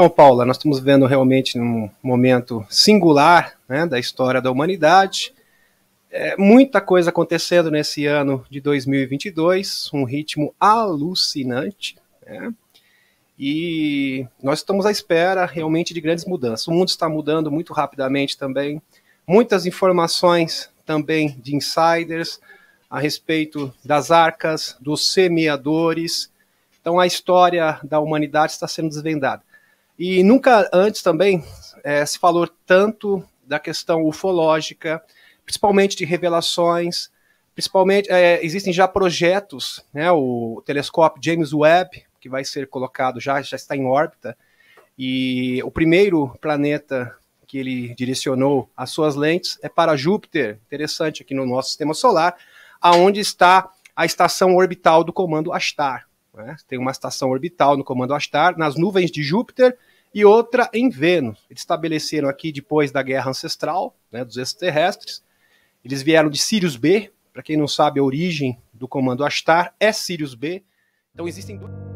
Então, Paula, nós estamos vendo realmente um momento singular né, da história da humanidade. É, muita coisa acontecendo nesse ano de 2022, um ritmo alucinante. Né? E nós estamos à espera realmente de grandes mudanças. O mundo está mudando muito rapidamente também. Muitas informações também de insiders a respeito das arcas, dos semeadores. Então, a história da humanidade está sendo desvendada. E nunca antes também é, se falou tanto da questão ufológica, principalmente de revelações, principalmente é, existem já projetos, né, o telescópio James Webb, que vai ser colocado já, já está em órbita, e o primeiro planeta que ele direcionou as suas lentes é para Júpiter, interessante aqui no nosso sistema solar, aonde está a estação orbital do comando Astar. Né? Tem uma estação orbital no comando Astar, nas nuvens de Júpiter, e outra em Vênus. Eles estabeleceram aqui depois da Guerra Ancestral, né, dos extraterrestres. Eles vieram de Sirius B, para quem não sabe a origem do comando Astar é Sirius B. Então existem dois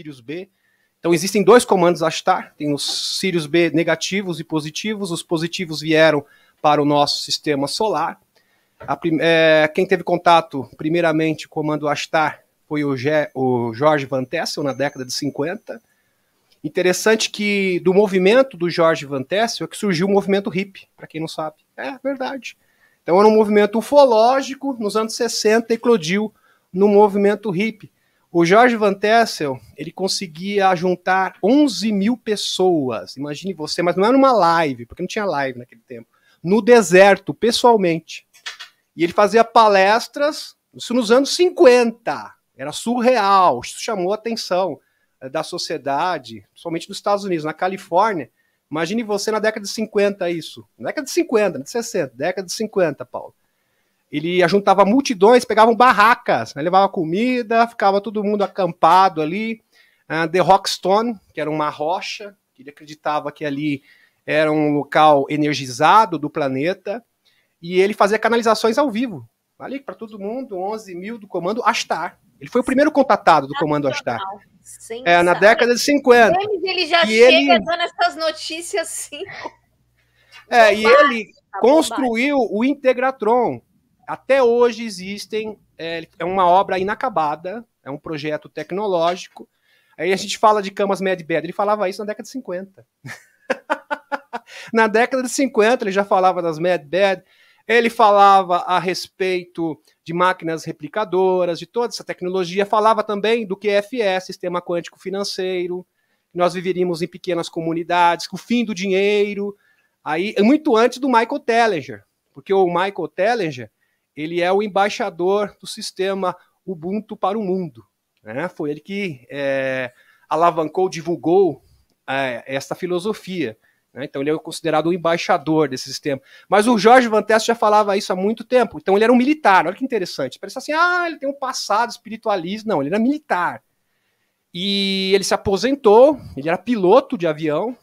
Sirius B. Então existem dois comandos Astar, tem os Sirius B negativos e positivos. Os positivos vieram para o nosso sistema solar. Prim, é, quem teve contato primeiramente com o comando Astar foi o, Ge, o Van Tessel na década de 50. Interessante que do movimento do Jorge Van Tessel é que surgiu o movimento hip, para quem não sabe. É verdade. Então era um movimento ufológico nos anos 60 eclodiu no movimento hip o Jorge Van Tessel, ele conseguia juntar 11 mil pessoas, imagine você, mas não era uma live, porque não tinha live naquele tempo, no deserto, pessoalmente. E ele fazia palestras, isso nos anos 50, era surreal, isso chamou a atenção eh, da sociedade, principalmente dos Estados Unidos, na Califórnia. Imagine você na década de 50 isso, na década de 50, de 60, década de 50, Paulo ele ajuntava multidões, pegavam barracas, né, levava comida, ficava todo mundo acampado ali. Uh, The Rockstone, que era uma rocha, que ele acreditava que ali era um local energizado do planeta, e ele fazia canalizações ao vivo, ali para todo mundo, 11 mil do comando Astar. Ele foi o primeiro contatado do comando Astar. É, na década de 50. ele já e chega ele... dando essas notícias assim. É, e ele tá tá construiu o Integratron, até hoje existem, é, é uma obra inacabada, é um projeto tecnológico. Aí a gente fala de camas Mad Bed, ele falava isso na década de 50. na década de 50 ele já falava das Mad Bed, ele falava a respeito de máquinas replicadoras, de toda essa tecnologia, falava também do QFS, Sistema Quântico Financeiro, que nós viveríamos em pequenas comunidades, com o fim do dinheiro, aí muito antes do Michael Tellinger, porque o Michael Tellinger ele é o embaixador do sistema Ubuntu para o mundo. Né? Foi ele que é, alavancou, divulgou é, filosofia. Né? Então ele é considerado o embaixador desse sistema. Mas o Jorge Vantesso já falava isso há muito tempo. Então ele era um militar. Olha que interessante. Parece assim, ah, ele tem um passado espiritualista. Não, ele era militar. E ele se aposentou. Ele era piloto de avião.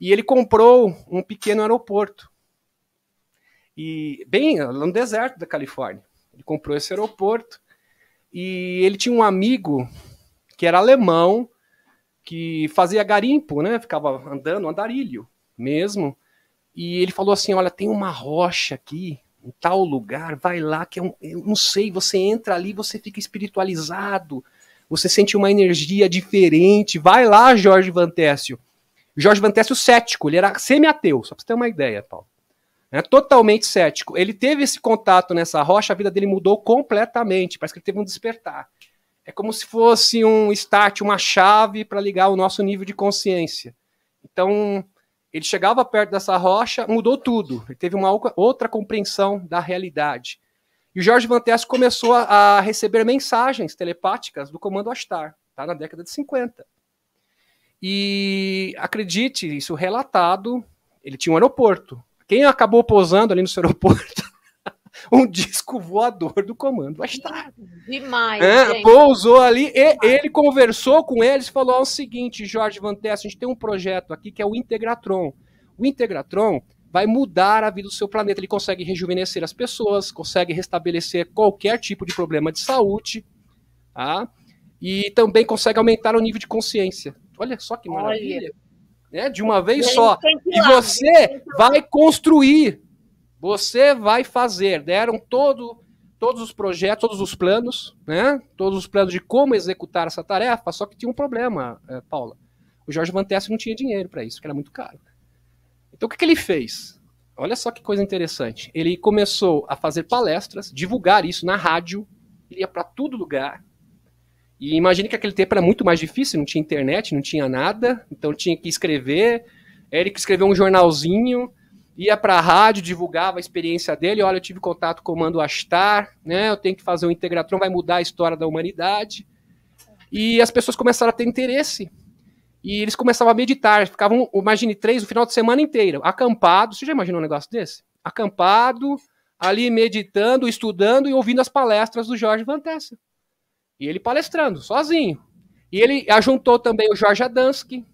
E ele comprou um pequeno aeroporto e bem, no deserto da Califórnia. Ele comprou esse aeroporto e ele tinha um amigo que era alemão que fazia garimpo, né? Ficava andando, andarilho mesmo. E ele falou assim: Olha, tem uma rocha aqui, em tal lugar, vai lá, que é um, eu não sei, você entra ali, você fica espiritualizado, você sente uma energia diferente. Vai lá, Jorge Van Tessio Jorge Van Tessio cético, ele era semi-ateu, só pra você ter uma ideia, Paulo né, totalmente cético. Ele teve esse contato nessa rocha, a vida dele mudou completamente. Parece que ele teve um despertar. É como se fosse um start, uma chave para ligar o nosso nível de consciência. Então, ele chegava perto dessa rocha, mudou tudo. Ele teve uma outra compreensão da realidade. E o Jorge Vantes começou a receber mensagens telepáticas do comando Astar, tá? na década de 50. E acredite, isso relatado, ele tinha um aeroporto. Quem acabou posando ali no seu aeroporto? um disco voador do comando Astar. Demais. É, pousou ali e Demais. ele conversou com eles falou ó, é o seguinte: Jorge Van Tess, a gente tem um projeto aqui que é o Integratron. O Integratron vai mudar a vida do seu planeta. Ele consegue rejuvenescer as pessoas, consegue restabelecer qualquer tipo de problema de saúde, tá? e também consegue aumentar o nível de consciência. Olha só que maravilha. Olha né, de uma vez só. E você né? vai construir, você vai fazer. Deram todo, todos os projetos, todos os planos, né, todos os planos de como executar essa tarefa, só que tinha um problema, é, Paula. O Jorge Vantessi não tinha dinheiro para isso, porque era muito caro. Então o que, que ele fez? Olha só que coisa interessante. Ele começou a fazer palestras, divulgar isso na rádio, ele ia para todo lugar, e imagine que aquele tempo era muito mais difícil, não tinha internet, não tinha nada, então tinha que escrever. Érico escreveu um jornalzinho, ia para a rádio, divulgava a experiência dele. Olha, eu tive contato com o Mando Astar, né? Eu tenho que fazer um Integratron, vai mudar a história da humanidade. E as pessoas começaram a ter interesse. E eles começavam a meditar, ficavam, imagine, três, o final de semana inteiro, acampado. Você já imaginou um negócio desse? Acampado, ali meditando, estudando e ouvindo as palestras do Jorge Van Tessa. E ele palestrando, sozinho. E ele ajuntou também o Jorge Adansky,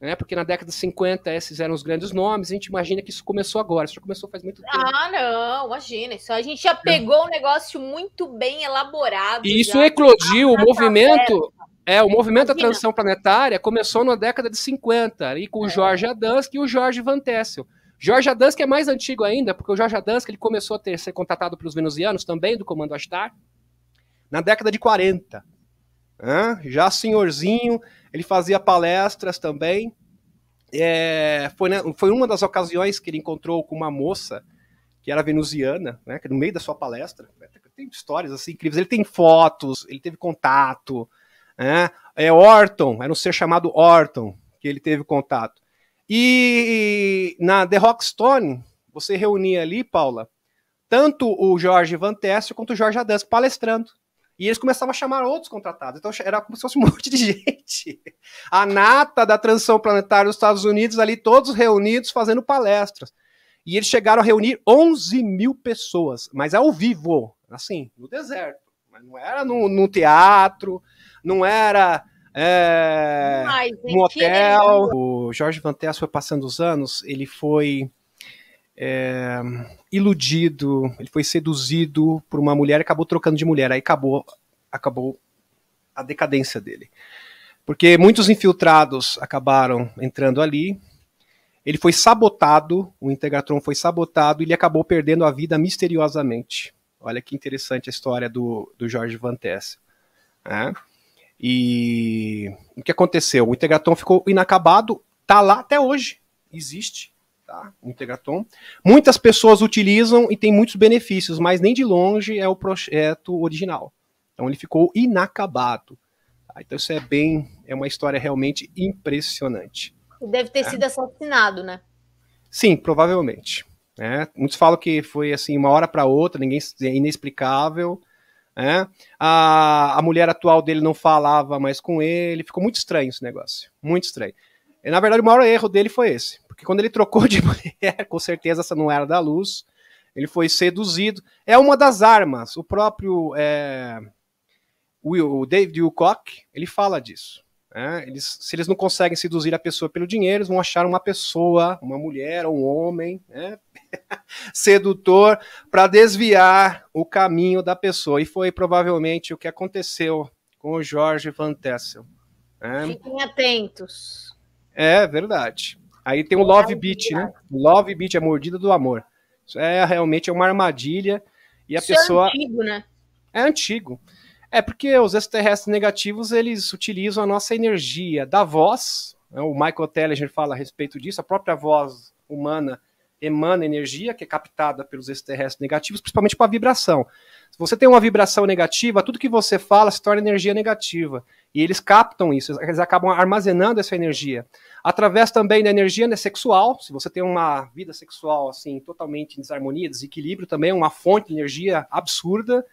né? Porque na década de 50 esses eram os grandes nomes, a gente imagina que isso começou agora, isso já começou faz muito tempo. Ah, não, imagina, isso a gente já pegou um negócio muito bem elaborado. E isso já. eclodiu, ah, o tá movimento, tá é, o movimento imagina. da transição planetária começou na década de 50, e com é. o Jorge Adansky e o Jorge Van Tessel. Jorge Adansky é mais antigo ainda, porque o Jorge Adansky ele começou a ter, ser contratado pelos venusianos também do Comando Astar, na década de 40. Né? Já senhorzinho, ele fazia palestras também. É, foi, né, foi uma das ocasiões que ele encontrou com uma moça que era venusiana, né, que no meio da sua palestra, tem histórias assim incríveis. Ele tem fotos, ele teve contato. Né? É Orton, era um ser chamado Orton que ele teve contato. E na The Rockstone, você reunia ali, Paula, tanto o Jorge Van Tessio quanto o Jorge Adans palestrando. E eles começavam a chamar outros contratados. Então era como se fosse um monte de gente. A nata da transição planetária dos Estados Unidos ali, todos reunidos fazendo palestras. E eles chegaram a reunir 11 mil pessoas, mas ao vivo, assim, no deserto. Mas não era no, no teatro, não era é, Ai, no é hotel. O Jorge Tess foi passando os anos, ele foi é, iludido, ele foi seduzido por uma mulher e acabou trocando de mulher. Aí acabou, acabou a decadência dele. Porque muitos infiltrados acabaram entrando ali. Ele foi sabotado, o Integatron foi sabotado e ele acabou perdendo a vida misteriosamente. Olha que interessante a história do, do Jorge Van Tess. Né? E o que aconteceu? O Integatron ficou inacabado, tá lá até hoje, existe tá? Integratom. Muitas pessoas utilizam e tem muitos benefícios, mas nem de longe é o projeto original. Então ele ficou inacabado. Tá? Então isso é bem, é uma história realmente impressionante. Deve ter é. sido assassinado, né? Sim, provavelmente. Né? Muitos falam que foi assim uma hora para outra, ninguém é inexplicável. É. A, a mulher atual dele não falava mais com ele, ficou muito estranho esse negócio, muito estranho. E, na verdade, o maior erro dele foi esse, porque quando ele trocou de mulher, com certeza essa não era da luz, ele foi seduzido. É uma das armas. O próprio é, Will, o David Wilcock, ele fala disso. Né? Eles, se eles não conseguem seduzir a pessoa pelo dinheiro, eles vão achar uma pessoa, uma mulher, um homem, né? sedutor, para desviar o caminho da pessoa. E foi provavelmente o que aconteceu com o Jorge Van Tessel. Né? Fiquem atentos. É verdade. Aí tem o é né? Love Beat, né? Love Beat, a mordida do amor. Isso é realmente é uma armadilha e a Isso é pessoa. É antigo, né? É antigo. É porque os extraterrestres negativos eles utilizam a nossa energia da voz. Né? O Michael Tellinger fala a respeito disso. A própria voz humana emana energia que é captada pelos extraterrestres negativos, principalmente com a vibração. Se você tem uma vibração negativa, tudo que você fala se torna energia negativa. E eles captam isso, eles acabam armazenando essa energia. Através também da energia sexual, se você tem uma vida sexual assim totalmente em desarmonia, desequilíbrio também, é uma fonte de energia absurda.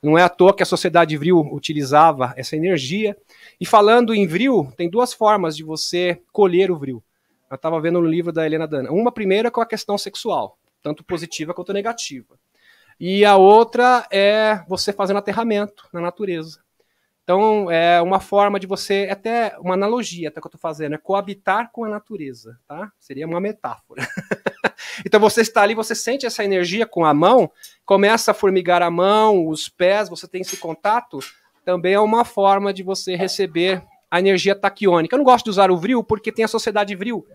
Não é à toa que a sociedade vril utilizava essa energia. E falando em vril, tem duas formas de você colher o vril. Eu estava vendo no livro da Helena Dana. Uma primeira é com a questão sexual, tanto positiva quanto negativa. E a outra é você fazendo aterramento na natureza. Então, é uma forma de você, é até uma analogia até que eu estou fazendo, é coabitar com a natureza, tá? Seria uma metáfora. então, você está ali, você sente essa energia com a mão, começa a formigar a mão, os pés, você tem esse contato, também é uma forma de você receber a energia taquiônica. Eu não gosto de usar o vril, porque tem a sociedade vril,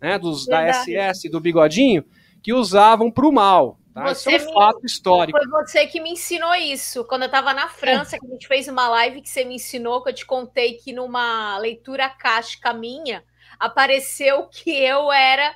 né, dos, da SS, do bigodinho, que usavam para o mal. Tá? Você isso é um me... fato histórico. Foi você que me ensinou isso. Quando eu estava na França, que a gente fez uma live que você me ensinou, que eu te contei que numa leitura cástica minha, apareceu que eu era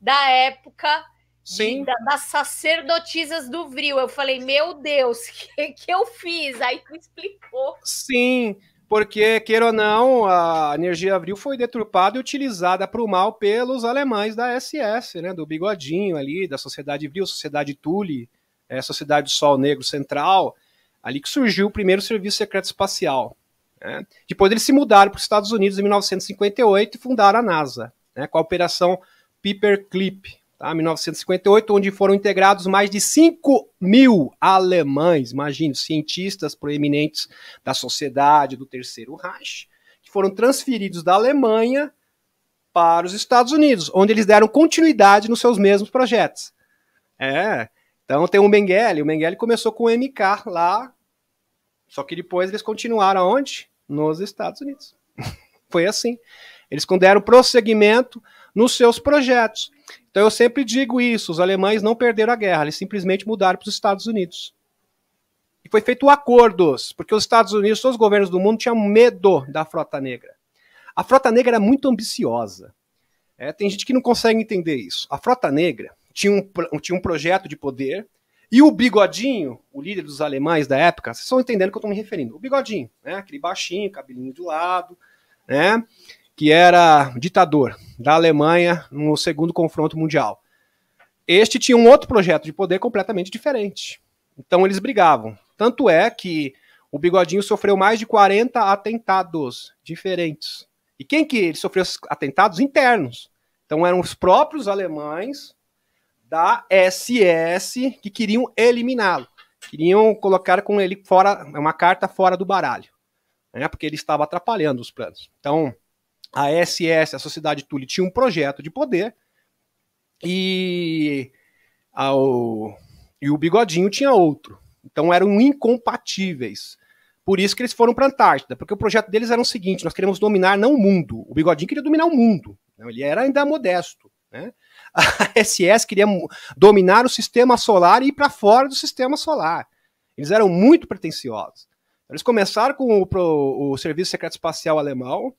da época De, da, das sacerdotisas do Vril. Eu falei, meu Deus, o que, que eu fiz? Aí tu explicou. Sim, porque, queira ou não, a energia abril foi deturpada e utilizada para o mal pelos alemães da SS, né, do Bigodinho ali, da Sociedade Vril, Sociedade Tule, é, Sociedade Sol Negro Central, ali que surgiu o primeiro serviço secreto espacial. Né. Depois eles se mudaram para os Estados Unidos em 1958 e fundaram a NASA, né, com a Operação Paperclip, tá? 1958, onde foram integrados mais de 5 mil alemães, imagino, cientistas proeminentes da sociedade do Terceiro Reich, que foram transferidos da Alemanha para os Estados Unidos, onde eles deram continuidade nos seus mesmos projetos. É, então tem o Mengele, o Mengele começou com o MK lá, só que depois eles continuaram onde? Nos Estados Unidos. Foi assim. Eles deram prosseguimento nos seus projetos. Então eu sempre digo isso: os alemães não perderam a guerra, eles simplesmente mudaram para os Estados Unidos. E foi feito acordos, porque os Estados Unidos, todos os governos do mundo tinham medo da Frota Negra. A Frota Negra era muito ambiciosa. É, tem gente que não consegue entender isso. A Frota Negra tinha um, tinha um projeto de poder e o Bigodinho, o líder dos alemães da época, vocês estão entendendo o que eu estou me referindo. O Bigodinho, né? aquele baixinho, cabelinho de lado, né? que era ditador da Alemanha no segundo confronto mundial. Este tinha um outro projeto de poder completamente diferente. Então eles brigavam. Tanto é que o Bigodinho sofreu mais de 40 atentados diferentes. E quem que ele sofreu esses atentados internos? Então eram os próprios alemães da SS que queriam eliminá-lo. Queriam colocar com ele fora, uma carta fora do baralho, né? Porque ele estava atrapalhando os planos. Então, a SS, a Sociedade Tule, tinha um projeto de poder e, ao, e o Bigodinho tinha outro. Então eram incompatíveis. Por isso que eles foram para a Antártida, porque o projeto deles era o seguinte: nós queremos dominar não o mundo. O Bigodinho queria dominar o mundo, né? ele era ainda modesto. Né? A SS queria dominar o sistema solar e ir para fora do sistema solar. Eles eram muito pretensiosos. Então, eles começaram com o, pro, o Serviço Secreto Espacial Alemão,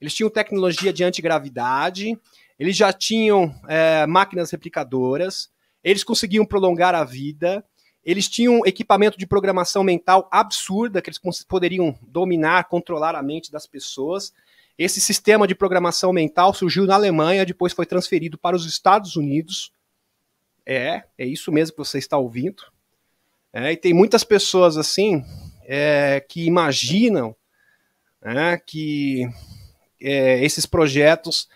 eles tinham tecnologia de antigravidade, eles já tinham é, máquinas replicadoras, eles conseguiam prolongar a vida, eles tinham equipamento de programação mental absurda que eles poderiam dominar, controlar a mente das pessoas. Esse sistema de programação mental surgiu na Alemanha, depois foi transferido para os Estados Unidos. É, é isso mesmo que você está ouvindo. É, e tem muitas pessoas assim é, que imaginam é, que é, esses projetos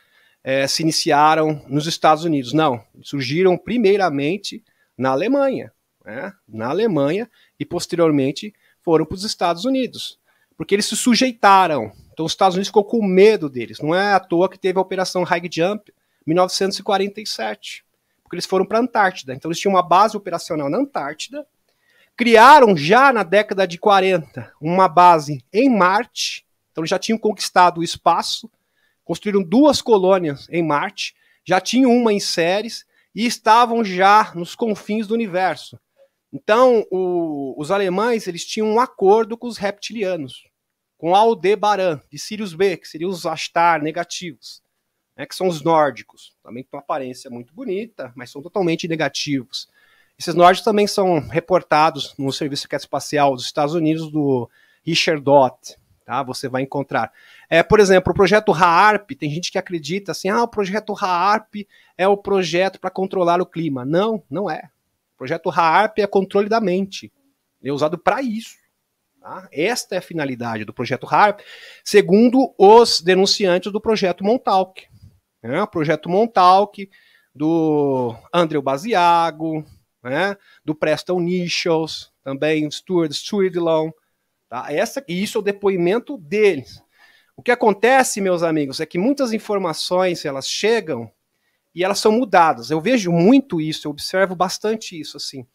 é, se iniciaram nos Estados Unidos. Não, surgiram primeiramente na Alemanha, né? na Alemanha e posteriormente foram para os Estados Unidos, porque eles se sujeitaram. Então os Estados Unidos ficou com medo deles. Não é à toa que teve a Operação High Jump 1947, porque eles foram para a Antártida. Então eles tinham uma base operacional na Antártida, criaram já na década de 40 uma base em Marte então, eles já tinham conquistado o espaço, construíram duas colônias em Marte, já tinham uma em Ceres e estavam já nos confins do universo. Então, o, os alemães eles tinham um acordo com os reptilianos, com Aldebaran e Sirius B, que seriam os Astar negativos, né, que são os nórdicos, também com aparência muito bonita, mas são totalmente negativos. Esses nórdicos também são reportados no Serviço Secreto Espacial dos Estados Unidos do Richard Dott, tá? Você vai encontrar. É, por exemplo, o projeto HAARP tem gente que acredita assim, ah, o projeto HAARP é o projeto para controlar o clima. Não, não é. O projeto HAARP é controle da mente. Ele é usado para isso. Tá? Esta é a finalidade do projeto HAARP, segundo os denunciantes do projeto Montauk. Né? O projeto Montauk, do Andrew Basiago, né? do Preston Nichols, também Stuart Stridlon, Tá? Essa, e isso é o depoimento deles. O que acontece, meus amigos, é que muitas informações elas chegam e elas são mudadas. Eu vejo muito isso, eu observo bastante isso, assim.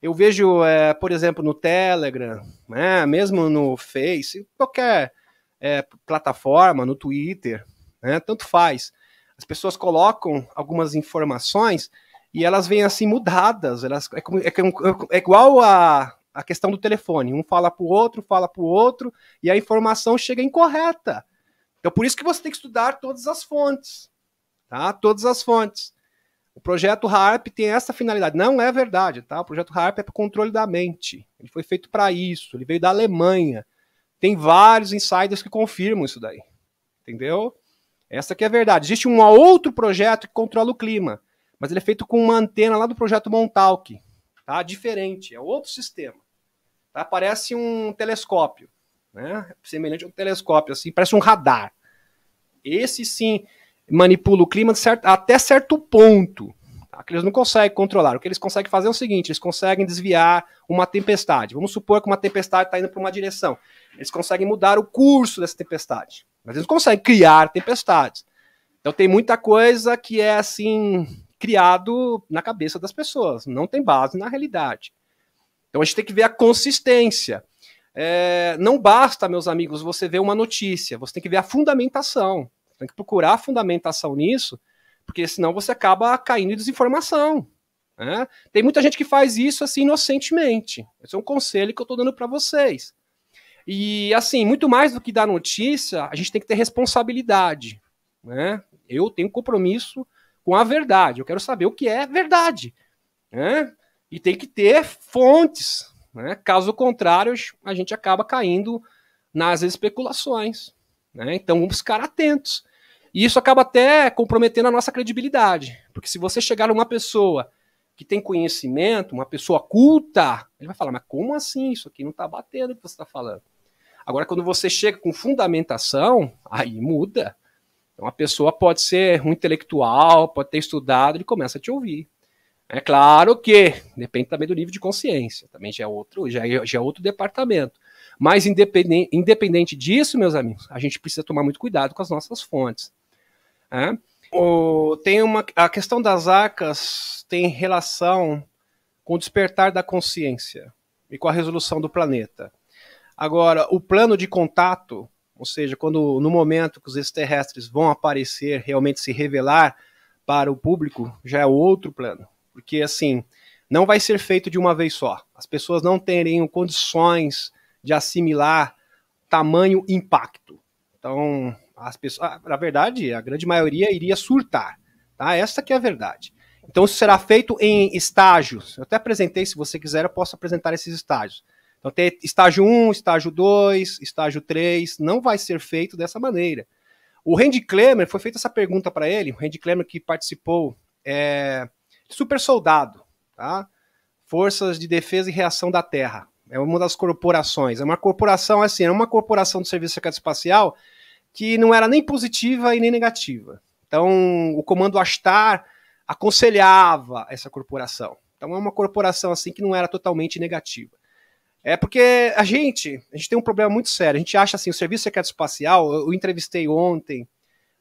Eu vejo, é, por exemplo, no Telegram, né, mesmo no Face, qualquer é, plataforma, no Twitter, né, tanto faz. As pessoas colocam algumas informações e elas vêm assim mudadas. Elas, é, é, é igual a a questão do telefone. Um fala para o outro, fala para o outro, e a informação chega incorreta. Então, por isso que você tem que estudar todas as fontes. Tá? Todas as fontes. O projeto HARP tem essa finalidade. Não é verdade, tá? O projeto HARP é para controle da mente. Ele foi feito para isso. Ele veio da Alemanha. Tem vários insiders que confirmam isso daí. Entendeu? Essa que é a verdade. Existe um outro projeto que controla o clima, mas ele é feito com uma antena lá do projeto Montauk, tá? Diferente, é outro sistema aparece Parece um telescópio, né? Semelhante a um telescópio, assim, parece um radar. Esse sim manipula o clima certo, até certo ponto. Tá? Que eles não conseguem controlar. O que eles conseguem fazer é o seguinte: eles conseguem desviar uma tempestade. Vamos supor que uma tempestade está indo para uma direção. Eles conseguem mudar o curso dessa tempestade. Mas eles não conseguem criar tempestades. Então tem muita coisa que é assim criado na cabeça das pessoas, não tem base na realidade. Então a gente tem que ver a consistência. É, não basta, meus amigos, você ver uma notícia, você tem que ver a fundamentação. Tem que procurar a fundamentação nisso, porque senão você acaba caindo em desinformação. Né? Tem muita gente que faz isso assim inocentemente. Esse é um conselho que eu estou dando para vocês. E assim, muito mais do que dar notícia, a gente tem que ter responsabilidade. Né? Eu tenho compromisso com a verdade. Eu quero saber o que é verdade. Né? e tem que ter fontes. Né? Caso contrário, a gente acaba caindo nas especulações. Né? Então vamos ficar atentos. E isso acaba até comprometendo a nossa credibilidade. Porque se você chegar numa pessoa que tem conhecimento, uma pessoa culta, ele vai falar, mas como assim? Isso aqui não está batendo o que você está falando. Agora, quando você chega com fundamentação, aí muda. Então, a pessoa pode ser um intelectual, pode ter estudado, ele começa a te ouvir. É claro que depende também do nível de consciência, também já é outro, já é, já é outro departamento. Mas independente, independente disso, meus amigos, a gente precisa tomar muito cuidado com as nossas fontes. Né? O, tem uma, a questão das acas tem relação com o despertar da consciência e com a resolução do planeta. Agora, o plano de contato, ou seja, quando no momento que os extraterrestres vão aparecer, realmente se revelar para o público, já é outro plano porque assim, não vai ser feito de uma vez só. As pessoas não terem condições de assimilar tamanho impacto. Então, as pessoas, na verdade, a grande maioria iria surtar, tá? Essa que é a verdade. Então, isso será feito em estágios. Eu até apresentei, se você quiser, eu posso apresentar esses estágios. Então, tem estágio 1, estágio 2, estágio 3, não vai ser feito dessa maneira. O Randy Klemer, foi feita essa pergunta para ele, o Randy Klemer que participou é, super soldado, tá? Forças de Defesa e Reação da Terra. É uma das corporações. É uma corporação, assim, é uma corporação do Serviço Secreto Espacial que não era nem positiva e nem negativa. Então, o Comando Astar aconselhava essa corporação. Então, é uma corporação, assim, que não era totalmente negativa. É porque a gente, a gente tem um problema muito sério. A gente acha, assim, o Serviço Secreto Espacial, eu entrevistei ontem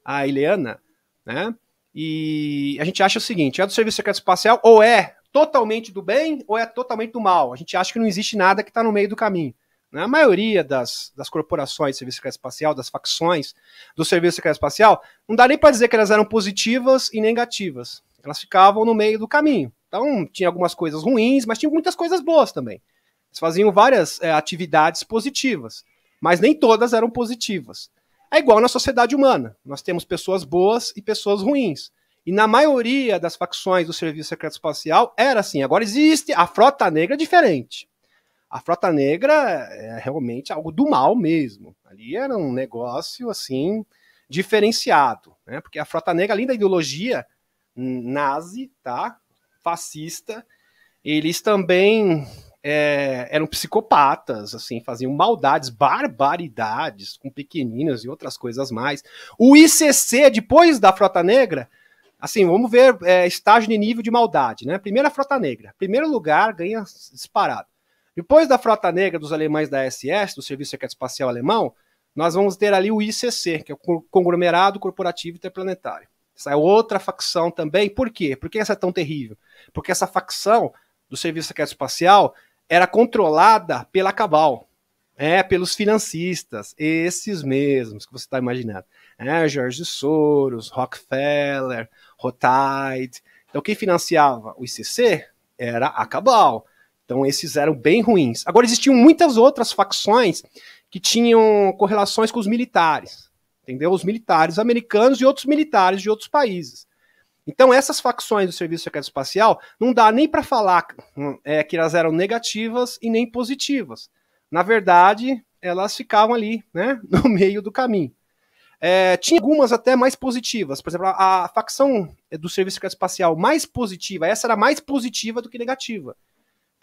a Eliana, né? E a gente acha o seguinte: é do Serviço Secreto Espacial ou é totalmente do bem ou é totalmente do mal. A gente acha que não existe nada que está no meio do caminho. Né? A maioria das, das corporações do serviço secreto espacial, das facções do serviço secreto espacial, não dá nem para dizer que elas eram positivas e negativas. Elas ficavam no meio do caminho. Então, tinha algumas coisas ruins, mas tinha muitas coisas boas também. Eles faziam várias é, atividades positivas, mas nem todas eram positivas. É igual na sociedade humana. Nós temos pessoas boas e pessoas ruins. E na maioria das facções do Serviço Secreto Espacial era assim. Agora existe a Frota Negra diferente. A Frota Negra é realmente algo do mal mesmo. Ali era um negócio assim diferenciado, né? Porque a Frota Negra, além da ideologia nazi, tá, fascista, eles também é, eram psicopatas, assim, faziam maldades, barbaridades com pequeninas e outras coisas mais. O ICC, depois da Frota Negra, assim, vamos ver é, estágio de nível de maldade, né? Primeira Frota Negra, primeiro lugar, ganha disparado. Depois da Frota Negra dos alemães da SS, do Serviço Secreto Espacial Alemão, nós vamos ter ali o ICC, que é o Conglomerado Corporativo Interplanetário. Essa é outra facção também. Por quê? Por que essa é tão terrível? Porque essa facção do Serviço Secreto Espacial era controlada pela Cabal, é, pelos financistas, esses mesmos que você está imaginando. É, George Soros, Rockefeller, Rothschild. Então, quem financiava o ICC era a Cabal. Então, esses eram bem ruins. Agora, existiam muitas outras facções que tinham correlações com os militares, entendeu? Os militares americanos e outros militares de outros países. Então, essas facções do Serviço Secreto Espacial não dá nem para falar hum, é, que elas eram negativas e nem positivas. Na verdade, elas ficavam ali, né, no meio do caminho. É, tinha algumas até mais positivas. Por exemplo, a, a facção do Serviço Secreto Espacial mais positiva, essa era mais positiva do que negativa.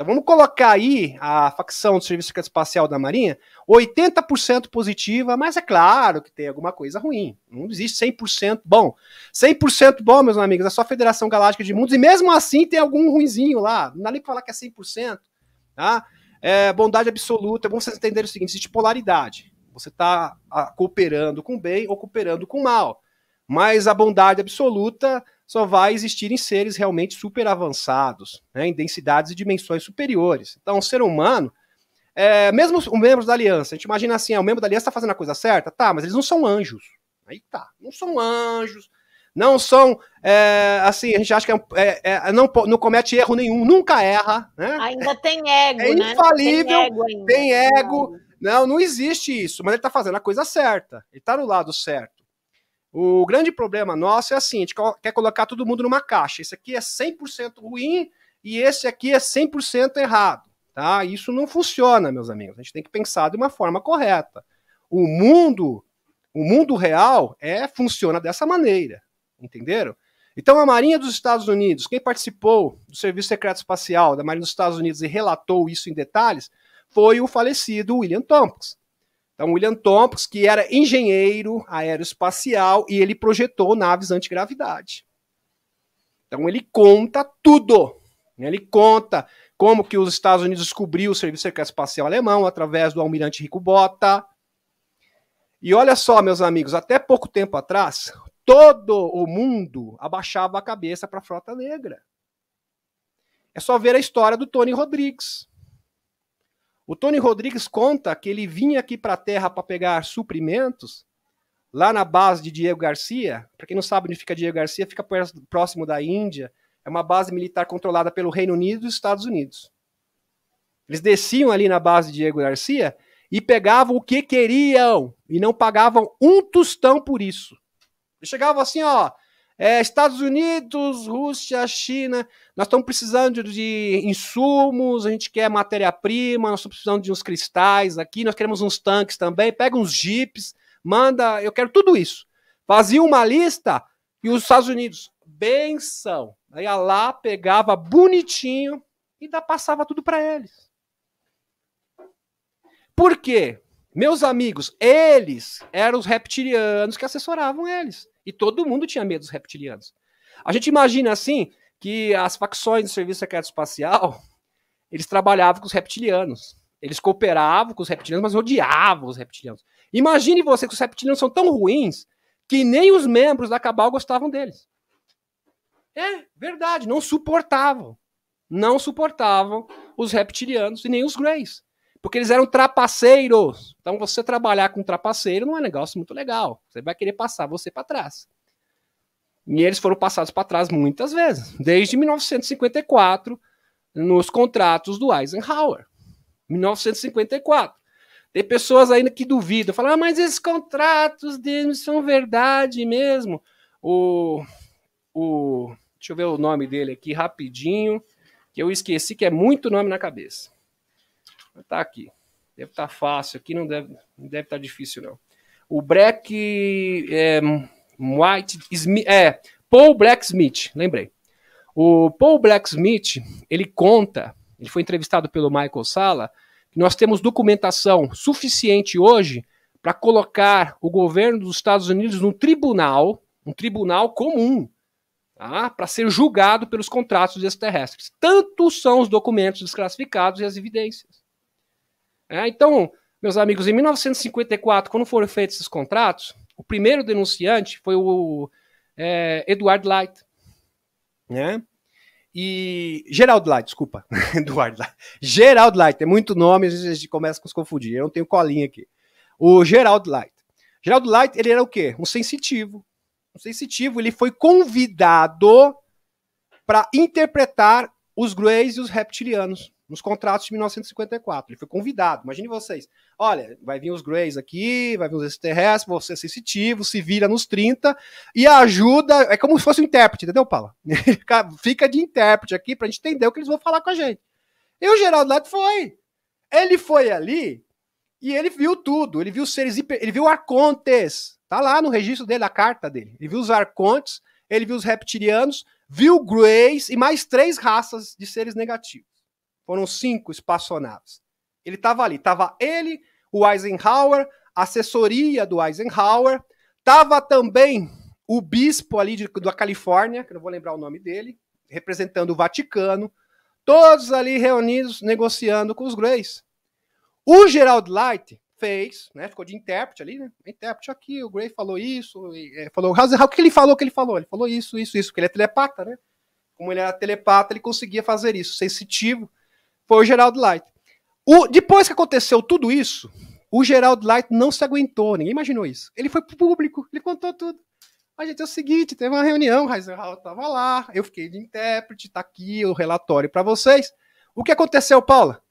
Então vamos colocar aí a facção do Serviço Secreto Espacial da Marinha 80% positiva, mas é claro que tem alguma coisa ruim. Não existe 100% bom. 100% bom, meus amigos, é só a Federação Galáctica de Mundos, e mesmo assim tem algum ruinzinho lá. Não dá nem pra falar que é 100%. Tá? É, bondade absoluta, é bom vocês entenderem o seguinte, existe polaridade. Você está ah, cooperando com o bem ou cooperando com o mal. Mas a bondade absoluta só vai existir em seres realmente super avançados, né, em densidades e dimensões superiores. Então, o ser humano, é, mesmo os membros da aliança, a gente imagina assim, é, o membro da aliança está fazendo a coisa certa? Tá, mas eles não são anjos. Aí tá, não são anjos, não são é, assim, a gente acha que é, é, é, não, não comete erro nenhum, nunca erra, né? Ainda tem ego, é né? infalível, tem ego, tem ego, não, não existe isso, mas ele está fazendo a coisa certa, ele está no lado certo. O grande problema nosso é assim, a gente quer colocar todo mundo numa caixa. Esse aqui é 100% ruim e esse aqui é 100% errado, tá? Isso não funciona, meus amigos. A gente tem que pensar de uma forma correta. O mundo, o mundo real é funciona dessa maneira, entenderam? Então a Marinha dos Estados Unidos, quem participou do Serviço Secreto Espacial da Marinha dos Estados Unidos e relatou isso em detalhes, foi o falecido William Thompson. Então, William Thompson, que era engenheiro aeroespacial e ele projetou naves antigravidade. Então, ele conta tudo. Ele conta como que os Estados Unidos descobriu o serviço espacial alemão através do almirante Rico Botta. E olha só, meus amigos, até pouco tempo atrás, todo o mundo abaixava a cabeça para a Frota Negra. É só ver a história do Tony Rodrigues. O Tony Rodrigues conta que ele vinha aqui para a terra para pegar suprimentos lá na base de Diego Garcia. Para quem não sabe onde fica Diego Garcia, fica próximo da Índia. É uma base militar controlada pelo Reino Unido e Estados Unidos. Eles desciam ali na base de Diego Garcia e pegavam o que queriam e não pagavam um tostão por isso. Eles chegavam assim, ó, é, Estados Unidos, Rússia, China, nós estamos precisando de insumos, a gente quer matéria-prima, nós estamos precisando de uns cristais aqui, nós queremos uns tanques também, pega uns jipes, manda, eu quero tudo isso. Fazia uma lista e os Estados Unidos, benção. Aí lá pegava bonitinho e ainda passava tudo para eles. Por quê? Meus amigos, eles eram os reptilianos que assessoravam eles. E todo mundo tinha medo dos reptilianos. A gente imagina assim que as facções do Serviço Secreto Espacial eles trabalhavam com os reptilianos. Eles cooperavam com os reptilianos, mas odiavam os reptilianos. Imagine você que os reptilianos são tão ruins que nem os membros da Cabal gostavam deles. É verdade, não suportavam. Não suportavam os reptilianos e nem os Greys. Porque eles eram trapaceiros. Então, você trabalhar com trapaceiro não é um negócio muito legal. Você vai querer passar você para trás. E eles foram passados para trás muitas vezes, desde 1954, nos contratos do Eisenhower. 1954. Tem pessoas ainda que duvidam, falam, ah, mas esses contratos deles são verdade mesmo. O, o. Deixa eu ver o nome dele aqui rapidinho, que eu esqueci, que é muito nome na cabeça. Está aqui. Deve estar tá fácil aqui, não deve estar não deve tá difícil, não. O Black é, White Smith, é Paul Blacksmith, lembrei. O Paul Blacksmith, ele conta, ele foi entrevistado pelo Michael Sala, que nós temos documentação suficiente hoje para colocar o governo dos Estados Unidos num tribunal, um tribunal comum, tá? para ser julgado pelos contratos extraterrestres. Tanto são os documentos desclassificados e as evidências. É, então, meus amigos, em 1954, quando foram feitos esses contratos, o primeiro denunciante foi o é, Eduardo Light, né? E Gerald Light, desculpa, Eduardo Light. Gerald Light, é muito nome, às vezes a gente começa a se confundir. Eu não tenho colinha aqui. O Gerald Light. Gerald Light, ele era o quê? Um sensitivo. Um sensitivo, ele foi convidado para interpretar os Greys e os reptilianos nos contratos de 1954. Ele foi convidado. Imagine vocês. Olha, vai vir os Greys aqui, vai vir os extraterrestres, você é sensitivo, se vira nos 30 e ajuda. É como se fosse um intérprete, entendeu, Paula? Fica de intérprete aqui pra gente entender o que eles vão falar com a gente. E o Geraldo Neto foi. Ele foi ali e ele viu tudo. Ele viu seres hiper... Ele viu arcontes. Tá lá no registro dele, a carta dele. Ele viu os arcontes, ele viu os reptilianos, viu Greys e mais três raças de seres negativos. Foram cinco espaçonaves. Ele estava ali, estava ele, o Eisenhower, assessoria do Eisenhower, estava também o bispo ali de, da Califórnia, que não vou lembrar o nome dele, representando o Vaticano, todos ali reunidos negociando com os Greys. O Gerald Light fez, né, ficou de intérprete ali, né, intérprete aqui, o Gray falou isso, e, é, falou, o que ele falou, o que ele falou? Ele falou isso, isso, isso, porque ele é telepata, né? Como ele era telepata, ele conseguia fazer isso, sensitivo foi o Geraldo Light. O, depois que aconteceu tudo isso, o Geraldo Light não se aguentou, ninguém imaginou isso. Ele foi pro público, ele contou tudo. A gente, é o seguinte, teve uma reunião, o Heisenhower estava lá, eu fiquei de intérprete, tá aqui o relatório para vocês. O que aconteceu, Paula?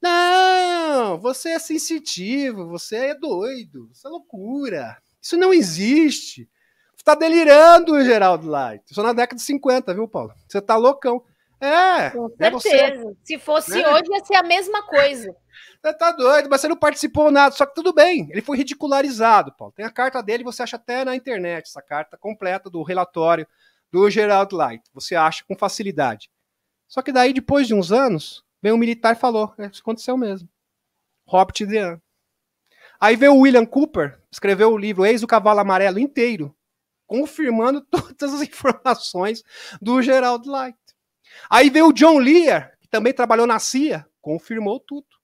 Não, você é sensitivo, você é doido, isso é loucura. Isso não existe. Você está delirando, Geraldo Light. Só na década de 50, viu, Paulo? Você tá loucão. É. Com certeza. Você, Se fosse né? hoje, ia ser a mesma coisa. Você tá doido, mas você não participou nada, só que tudo bem. Ele foi ridicularizado, Paulo. Tem a carta dele, você acha até na internet essa carta completa do relatório do Gerald Light. Você acha com facilidade. Só que daí, depois de uns anos, vem um militar e falou: é, Isso aconteceu mesmo. Robert Dean. Aí veio o William Cooper, escreveu o livro Eis o Cavalo Amarelo inteiro, confirmando todas as informações do Gerald Light. Aí veio o John Lear, que também trabalhou na CIA, confirmou tudo.